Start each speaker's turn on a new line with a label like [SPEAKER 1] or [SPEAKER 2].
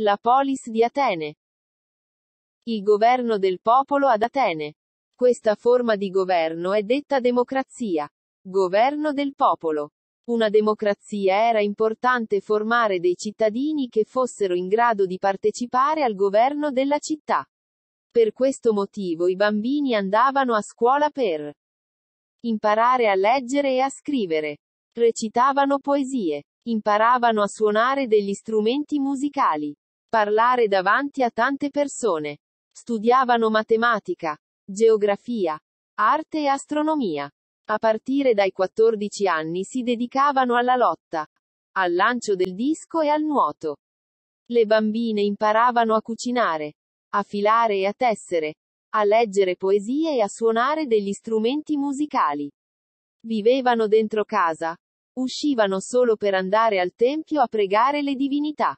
[SPEAKER 1] La polis di Atene. Il governo del popolo ad Atene. Questa forma di governo è detta democrazia. Governo del popolo. Una democrazia era importante formare dei cittadini che fossero in grado di partecipare al governo della città. Per questo motivo i bambini andavano a scuola per imparare a leggere e a scrivere. Recitavano poesie. Imparavano a suonare degli strumenti musicali. Parlare davanti a tante persone. Studiavano matematica, geografia, arte e astronomia. A partire dai 14 anni si dedicavano alla lotta, al lancio del disco e al nuoto. Le bambine imparavano a cucinare, a filare e a tessere, a leggere poesie e a suonare degli strumenti musicali. Vivevano dentro casa, uscivano solo per andare al tempio a pregare le divinità.